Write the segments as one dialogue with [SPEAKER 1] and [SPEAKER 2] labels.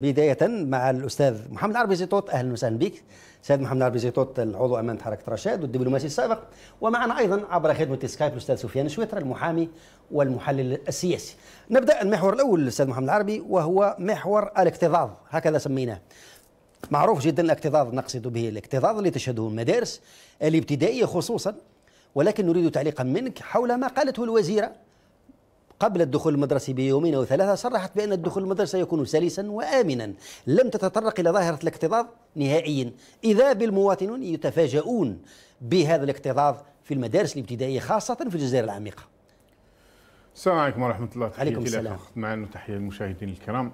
[SPEAKER 1] بداية مع الأستاذ محمد عربي زيتوت أهلا وسهلا بك سيد محمد عربي زيتوت العضو أمانة حركة رشاد والدبلوماسي السابق ومعنا أيضا عبر خدمة سكايب الأستاذ سفيان شويتر المحامي والمحلل السياسي نبدأ المحور الأول الأستاذ محمد العربي وهو محور الاكتظاظ هكذا سميناه معروف جدا الاكتظاظ نقصد به الاكتظاظ اللي تشهده المدارس الابتدائية خصوصا ولكن نريد تعليقا منك حول ما قالته الوزيرة قبل الدخول المدرسي بيومين أو ثلاثة صرحت بأن الدخول المدرسي سيكون سلسا وآمنا لم تتطرق إلى ظاهرة الاكتظاظ نهائيا إذا بالمواطنون يتفاجؤون بهذا الاكتظاظ في المدارس الابتدائية خاصة في الجزائر العميقة السلام عليكم ورحمة الله عليكم السلام
[SPEAKER 2] معنا تحية للمشاهدين الكرام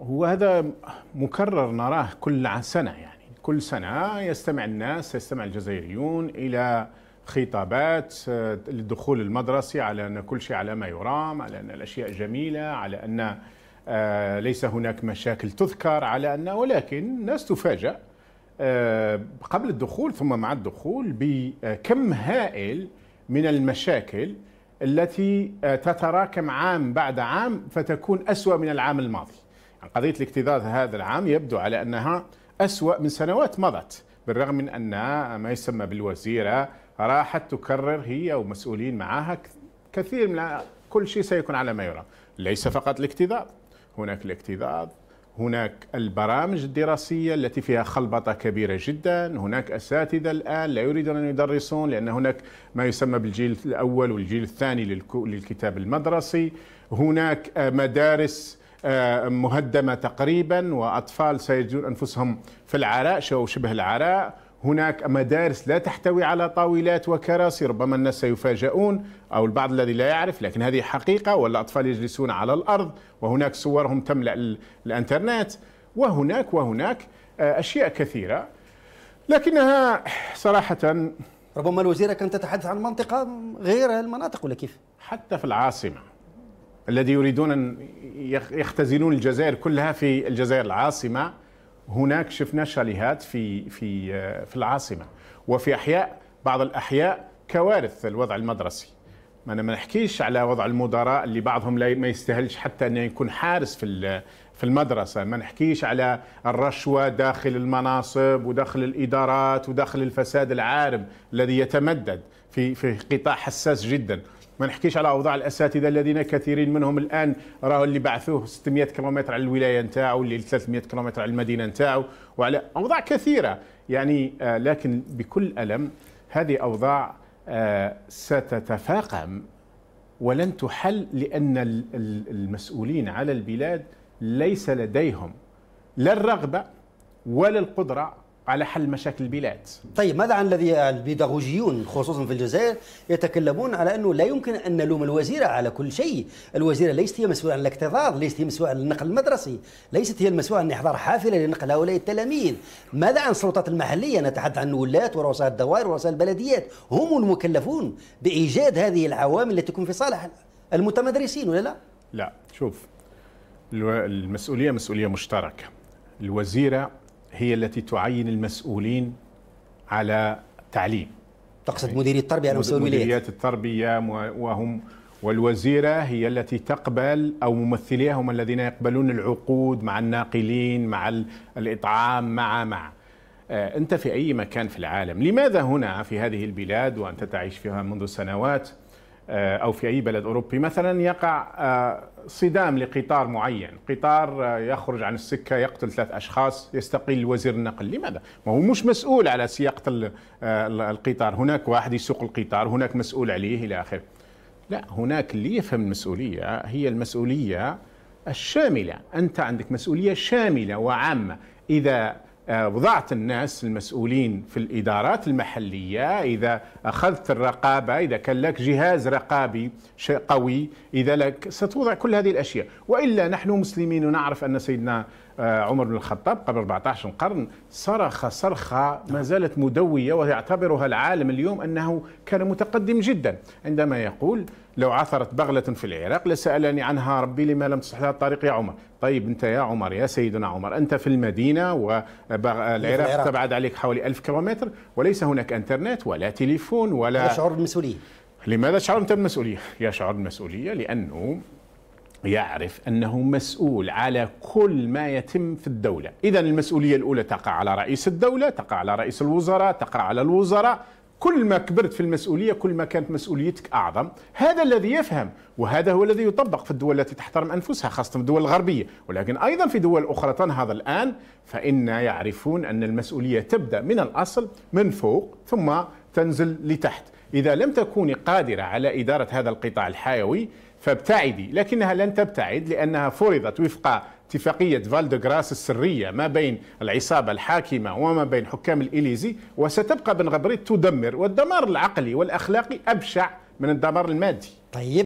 [SPEAKER 2] هو هذا مكرر نراه كل سنة يعني كل سنة يستمع الناس يستمع الجزائريون إلى خطابات آه، للدخول المدرسي على أن كل شيء على ما يرام على أن الأشياء جميلة على أن آه، ليس هناك مشاكل تذكر على أن ولكن الناس تفاجأ آه، قبل الدخول ثم مع الدخول بكم هائل من المشاكل التي تتراكم عام بعد عام فتكون أسوأ من العام الماضي يعني قضية الاكتظاظ هذا العام يبدو على أنها أسوأ من سنوات مضت بالرغم من أن ما يسمى بالوزيرة راحت تكرر هي ومسؤولين معها كثير من كل شيء سيكون على ما يرام ليس فقط الاكتظاظ هناك الاكتظاظ هناك البرامج الدراسية التي فيها خلبطة كبيرة جدا هناك أساتذة الآن لا يريدون أن يدرسون لأن هناك ما يسمى بالجيل الأول والجيل الثاني للكتاب المدرسي هناك آه، مدارس آه، مهدمة تقريبا وأطفال سيجدون أنفسهم في العراء أو شبه العراء هناك مدارس لا تحتوي على طاولات وكراسي ربما الناس سيفاجؤون أو البعض الذي لا يعرف لكن هذه حقيقة والأطفال يجلسون على الأرض وهناك صورهم تملأ الإنترنت وهناك وهناك آه، أشياء كثيرة لكنها صراحة ربما الوزيرة كانت تتحدث عن منطقة غير المناطق ولا كيف؟ حتى في العاصمة الذي يريدون أن يختزنون الجزائر كلها في الجزائر العاصمة هناك شفنا شاليهات في في في العاصمه وفي احياء بعض الاحياء كوارث الوضع المدرسي ما انا ما نحكيش على وضع المدراء اللي بعضهم لا ما يستاهلش حتى انه يكون حارس في في المدرسه ما نحكيش على الرشوه داخل المناصب وداخل الادارات وداخل الفساد العارم الذي يتمدد في في قطاع حساس جدا ما نحكيش على اوضاع الاساتذه الذين كثيرين منهم الان راهو اللي بعثوه 600 كيلومتر على الولايه نتاعو اللي 300 كيلومتر على المدينه نتاعو وعلى اوضاع كثيره يعني آه، لكن بكل الم هذه اوضاع آه، ستتفاقم ولن تحل لان المسؤولين على البلاد ليس
[SPEAKER 1] لديهم لا الرغبه ولا القدره على حل مشاكل البلاد طيب ماذا عن الذي البيداغوجيون خصوصا في الجزائر يتكلمون على أنه لا يمكن أن نلوم الوزيرة على كل شيء الوزيرة ليست هي مسؤولة عن الاكتظاظ ليست هي مسؤولة عن النقل المدرسي ليست هي المسؤولة عن إحضار حافلة لنقل هؤلاء التلاميذ ماذا عن السلطات المحلية نتحدث عن الولاة ورؤساء الدوائر ورؤساء البلديات هم المكلفون بإيجاد هذه العوامل التي تكون في صالح المتمدرسين ولا لا؟
[SPEAKER 2] لا شوف المسؤولية مسؤولية مشتركة الوزيرة هي التي تعين المسؤولين على تعليم تقصد يعني مديري التربية على مستوى الولايات مديريات التربية وهم والوزيرة هي التي تقبل أو ممثليها هم الذين يقبلون العقود مع الناقلين مع الإطعام مع مع آه، أنت في أي مكان في العالم لماذا هنا في هذه البلاد وأنت تعيش فيها منذ سنوات آه، أو في أي بلد أوروبي مثلا يقع آه، صدام لقطار معين قطار آه، يخرج عن السكة يقتل ثلاث أشخاص يستقيل وزير النقل لماذا؟ ما هو مش مسؤول على سياقة القطار هناك واحد يسوق القطار هناك مسؤول عليه إلى آخره لا هناك اللي يفهم المسؤولية هي المسؤولية الشاملة أنت عندك مسؤولية شاملة وعامة إذا آه، وضعت الناس المسؤولين في الإدارات المحلية إذا أخذت الرقابة إذا كان لك جهاز رقابي قوي إذا لك ستوضع كل هذه الأشياء وإلا نحن مسلمين ونعرف أن سيدنا آه، عمر بن الخطاب قبل 14 قرن صرخ صرخة ما زالت مدوية ويعتبرها العالم اليوم أنه كان متقدم جدا عندما يقول لو عثرت بغلة في العراق لسألني عنها ربي لما لم تصحها لها الطريق يا عمر طيب أنت يا عمر يا سيدنا عمر أنت في المدينة والعراق تبعد عليك حوالي ألف كيلومتر وليس هناك أنترنت ولا تليفون ولا شعور بالمسؤولية لماذا شعرت بالمسؤولية؟ يشعر بالمسؤولية لأنه يعرف أنه مسؤول على كل ما يتم في الدولة إذا المسؤولية الأولى تقع على رئيس الدولة تقع على رئيس الوزراء تقع على الوزراء كل ما كبرت في المسؤولية كل ما كانت مسؤوليتك أعظم هذا الذي يفهم وهذا هو الذي يطبق في الدول التي تحترم أنفسها خاصة الدول الغربية ولكن أيضا في دول أخرى تنهض الآن فإن يعرفون أن المسؤولية تبدأ من الأصل من فوق ثم تنزل لتحت إذا لم تكوني قادرة على إدارة هذا القطاع الحيوي فابتعدي لكنها لن تبتعد لأنها فرضت وفق اتفاقية غراس السرية ما بين العصابة الحاكمة وما بين حكام الإليزي وستبقى بن غبريت تدمر والدمار العقلي والأخلاقي أبشع من الدمار المادي طيب